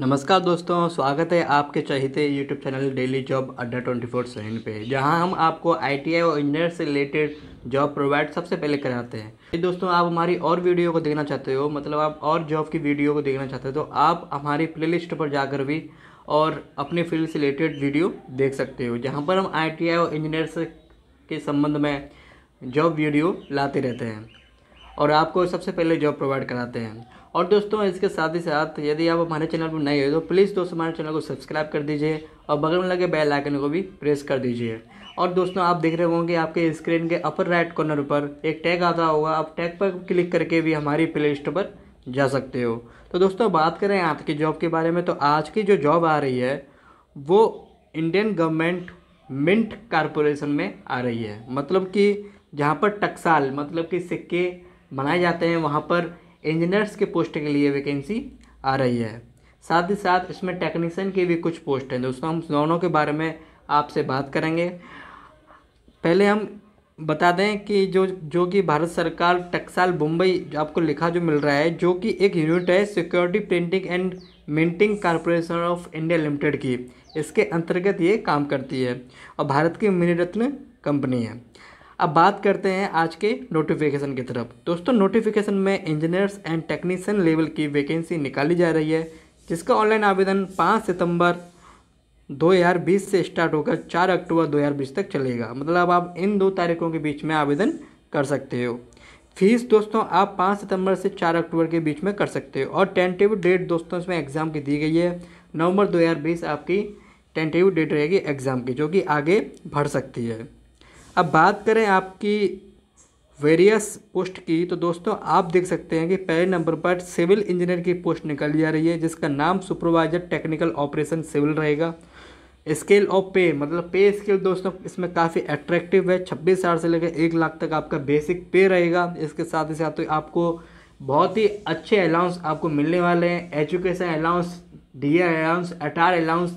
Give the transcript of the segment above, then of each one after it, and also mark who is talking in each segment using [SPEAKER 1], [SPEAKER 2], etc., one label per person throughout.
[SPEAKER 1] नमस्कार दोस्तों स्वागत है आपके चाहते YouTube channel daily job Adda twenty four seven पे जहां हम आपको आई और इंजीनियर से रिलेटेड जॉब प्रोवाइड सबसे पहले कराते हैं तो दोस्तों आप हमारी और वीडियो को देखना चाहते हो मतलब आप और जॉब की वीडियो को देखना चाहते हो तो आप हमारी प्ले पर जाकर भी और अपने फील्ड से रिलेटेड वीडियो देख सकते हो जहाँ पर हम आई और इंजीनियर के संबंध में जॉब वीडियो लाते रहते हैं और आपको सबसे पहले जॉब प्रोवाइड कराते हैं और दोस्तों इसके साथ ही साथ यदि आप हमारे चैनल पर नए हो तो प्लीज़ दोस्तों हमारे चैनल को सब्सक्राइब कर दीजिए और बगल में लगे बेल आइकन को भी प्रेस कर दीजिए और दोस्तों आप देख रहे होंगे आपके स्क्रीन के अपर राइट कॉर्नर पर एक टैग आता होगा आप टैग पर क्लिक करके भी हमारी प्ले लिस्ट पर जा सकते हो तो दोस्तों बात करें आज की जॉब के बारे में तो आज की जो जॉब आ रही है वो इंडियन गवर्नमेंट मिंट कारपोरेशन में आ रही है मतलब कि जहाँ पर टक्साल मतलब कि सिक्के बनाए जाते हैं वहाँ पर इंजीनियर्स के पोस्ट के लिए वैकेंसी आ रही है साथ ही साथ इसमें टेक्नीसन की भी कुछ पोस्ट हैं दोस्तों हम दोनों के बारे में आपसे बात करेंगे पहले हम बता दें कि जो जो कि भारत सरकार टक्साल मुंबई आपको लिखा जो मिल रहा है जो कि एक यूनिट है security printing and minting corporation of India limited की इसके अंतर्गत ये काम करती है और भारत की मिनी रत्न कंपनी है अब बात करते हैं आज के नोटिफिकेशन की तरफ दोस्तों नोटिफिकेशन में इंजीनियर्स एंड टेक्नीशियन लेवल की वैकेंसी निकाली जा रही है जिसका ऑनलाइन आवेदन 5 सितंबर 2020 से स्टार्ट होकर 4 अक्टूबर 2020 तक चलेगा मतलब आप इन दो तारीखों के बीच में आवेदन कर सकते हो फीस दोस्तों आप 5 सितंबर से 4 अक्टूबर के बीच में कर सकते हो और टेंटिव डेट दोस्तों इसमें एग्ज़ाम की दी गई है नवंबर 2020 आपकी टेंटिव डेट रहेगी एग्ज़ाम की जो कि आगे बढ़ सकती है अब बात करें आपकी वेरियस पोस्ट की तो दोस्तों आप देख सकते हैं कि पहले नंबर पर सिविल इंजीनियर की पोस्ट निकल जा रही है जिसका नाम सुपरवाइजर टेक्निकल ऑपरेशन सिविल रहेगा स्केल ऑफ पे मतलब पे स्केल दोस्तों इसमें काफ़ी अट्रैक्टिव है छब्बीस हज़ार से लेकर एक लाख तक आपका बेसिक पे रहेगा इसके साथ ही साथ तो आपको बहुत ही अच्छे अलाउंस आपको मिलने वाले हैं education allowance D allowance other allowance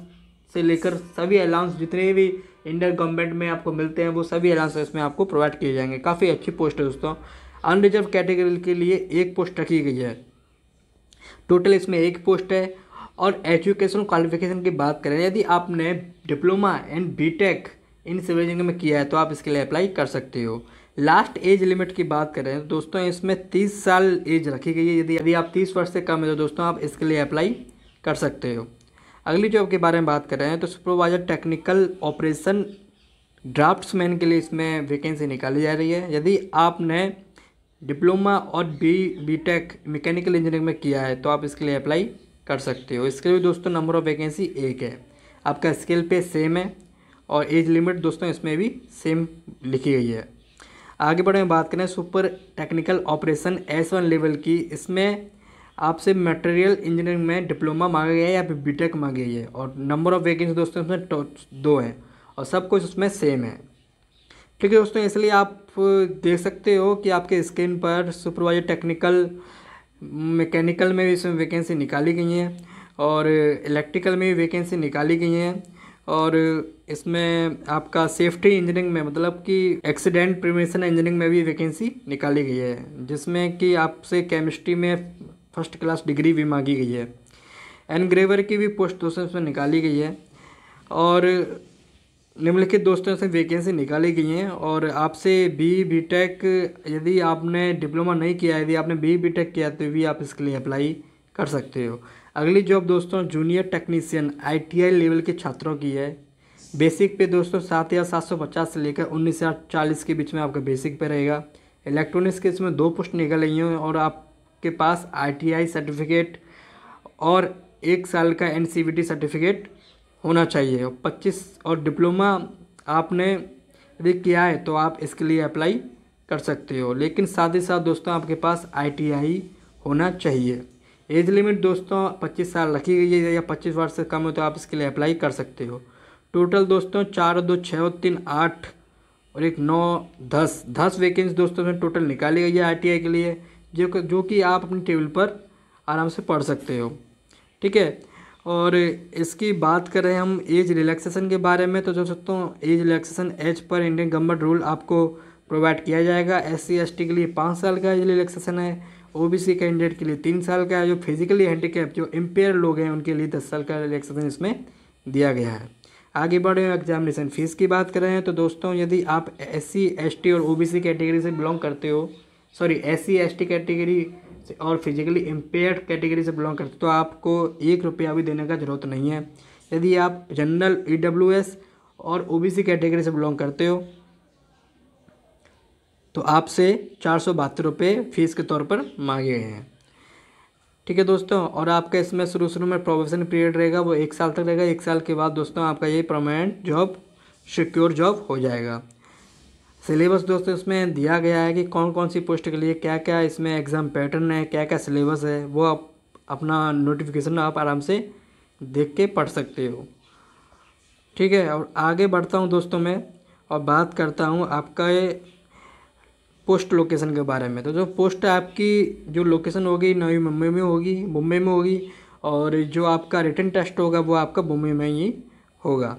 [SPEAKER 1] से लेकर सभी अलाउंस जितने भी इंडियन गवर्नमेंट में आपको मिलते हैं वो सभी अलाउंसेस में आपको प्रोवाइड किए जाएंगे काफ़ी अच्छी पोस्ट है दोस्तों अनरिजर्व कैटेगरी के लिए एक पोस्ट रखी गई है टोटल इसमें एक पोस्ट है और एजुकेशन क्वालिफिकेशन की बात करें यदि आपने diploma and B in civil में किया है तो आप इसके लिए अप्लाई कर सकते हो लास्ट एज लिमिट की बात करें दोस्तों इसमें तीस साल एज रखी गई है यदि यदि आप तीस वर्ष से कम है तो दोस्तों आप इसके लिए अप्लाई कर सकते हो अगली जॉब के बारे में बात कर रहे हैं तो सुपरवाइजर टेक्निकल ऑपरेशन ड्राफ्ट्समैन के लिए इसमें वैकेंसी निकाली जा रही है यदि आपने डिप्लोमा और B B tech mechanical engineering में किया है तो आप इसके लिए अप्लाई कर सकते हो इसके लिए दोस्तों नंबर ऑफ वैकेंसी एक है आपका स्किल पे सेम है और एज लिमिट दोस्तों इसमें भी सेम लिखी गई है आगे बढ़े बात करें super technical operation S one level की इसमें आपसे मटेरियल इंजीनियरिंग में डिप्लोमा मांगा गया है या फिर बीटेक मांगी गई है और नंबर ऑफ वैकेंसी दोस्तों तो दो हैं और सब कुछ उसमें सेम है ठीक है दोस्तों इसलिए आप देख सकते हो कि आपके स्क्रीन पर सुपरवाइजर टेक्निकल मैकेनिकल में भी इसमें वैकेंसी निकाली गई हैं और इलेक्ट्रिकल में भी वैकेंसी निकाली गई हैं और इसमें आपका सेफ्टी इंजीनियरिंग में मतलब कि एक्सीडेंट प्रिवेंशन इंजीनियरिंग में भी वैकेंसी निकाली गई है जिसमें कि आपसे केमिस्ट्री में फर्स्ट क्लास डिग्री भी मांगी गई है एनग्रेवर की भी पोस्ट दोस्तों इसमें निकाली गई है और निम्नलिखित दोस्तों से वैकेंसी निकाली गई हैं और आपसे बी बी टेक यदि आपने डिप्लोमा नहीं किया यदि आपने बी बी टेक किया तो भी आप इसके लिए अप्लाई कर सकते हो अगली जॉब दोस्तों जूनियर टी आईटीआई लेवल के छात्रों की है बेसिक पे दोस्तों सात हज़ार सात सौ पचास से लेकर उन्नीस हज़ार चालीस के बीच में आपका बेसिक पे रहेगा इलेक्ट्रॉनिक्स के इसमें दो पोस्ट निकल रही हैं और आप के पास आईटीआई सर्टिफिकेट और एक साल का एनसीबीटी सर्टिफिकेट e होना चाहिए और पच्चीस और डिप्लोमा आपने यदि किया है तो आप इसके लिए अप्लाई कर सकते हो लेकिन साथ ही साथ दोस्तों आपके पास आईटीआई होना चाहिए एज लिमिट दोस्तों 25 साल रखी गई है या 25 वर्ष से कम हो तो आप इसके लिए अप्लाई कर सकते हो टोटल दोस्तों चार दो छः और तीन आठ और एक नौ दस दस वैकेंसी दोस्तों में टोटल निकाली गई है आई के लिए जो जो कि आप अपनी टेबल पर आराम से पढ़ सकते हो ठीक है और इसकी बात करें हम एज रिलैक्सेशन के बारे में तो जो सकता हूँ age relaxation as per Indian government rule आपको प्रोवाइड किया जाएगा एस सी के लिए पाँच साल का एज रिलैक्सेशन है ओ बी सी कैंडिडेट के लिए तीन साल का है जो फिजिकली हैंडीकैप जो इम्पेयर लोग हैं उनके लिए दस साल का रिलैक्सेशन इसमें दिया गया है आगे बढ़े एग्जामिनेशन फ़ीस की बात करें तो दोस्तों यदि आप एस सी एस टी और ओ बी सी कैटेगरी से बिलोंग करते हो sorry S C S T category से और फिजिकली इम्पेयर्ड कैटेगरी से बिलोंग करते तो आपको एक रुपया भी देने का ज़रूरत नहीं है यदि आप जनरल ई डब्ल्यू एस और ओ बी सी कैटेगरी से बिलोंग करते हो तो आपसे चार सौ बहत्तर रुपये फीस के तौर पर मांगे गए हैं ठीक है दोस्तों और आपका इसमें शुरू शुरू में प्रोबेशन पीरियड रहेगा वो एक साल तक रहेगा एक साल के बाद दोस्तों आपका ये परमानेंट जॉब सिक्योर जॉब हो जाएगा सिलेबस दोस्तों इसमें दिया गया है कि कौन कौन सी पोस्ट के लिए क्या क्या इसमें एग्ज़ाम पैटर्न है क्या क्या सिलेबस है वो आप अपना नोटिफिकेशन आप आराम से देख के पढ़ सकते हो ठीक है और आगे बढ़ता हूँ दोस्तों मैं और बात करता हूँ आपका ये पोस्ट लोकेशन के बारे में तो जो पोस्ट आपकी जो लोकेशन होगी नवी मुंबई में होगी मुंबई में होगी और जो आपका रिटर्न टेस्ट होगा वो आपका मुंबई में ही होगा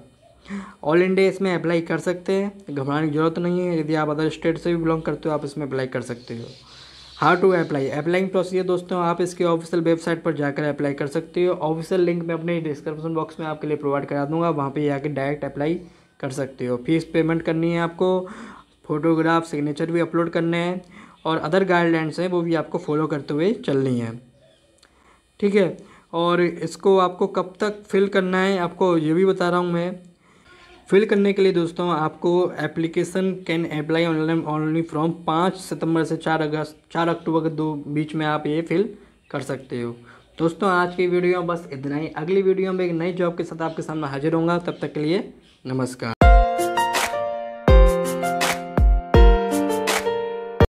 [SPEAKER 1] ऑल इंडिया इसमें अप्लाई कर सकते हैं घबराने की जरूरत नहीं है यदि आप अदर स्टेट से भी बिलोंग करते हो आप इसमें अप्लाई कर सकते हो how to apply applying procedure दोस्तों आप इसके ऑफिशियल वेबसाइट पर जाकर अप्लाई कर सकते हो ऑफिशियल लिंक मैं अपने डिस्क्रिप्शन बॉक्स में आपके लिए प्रोवाइड करा दूंगा वहाँ पर जाकर डायरेक्ट अप्लाई कर सकते हो फीस पेमेंट करनी है आपको फोटोग्राफ सिग्नेचर भी अपलोड करने हैं और अदर गाइडलाइंस हैं वो भी आपको फॉलो करते हुए चलनी है ठीक है और इसको आपको कब तक फिल करना है आपको ये भी बता रहा हूँ मैं फिल करने के लिए दोस्तों आपको application can apply online only from पाँच सितंबर से चार अगस्त चार अक्टूबर के दो बीच में आप ये फिल कर सकते हो दोस्तों आज की वीडियो में बस इतना ही अगली वीडियो में एक नई जॉब के साथ आपके सामने हाजिर होंगे तब तक के लिए नमस्कार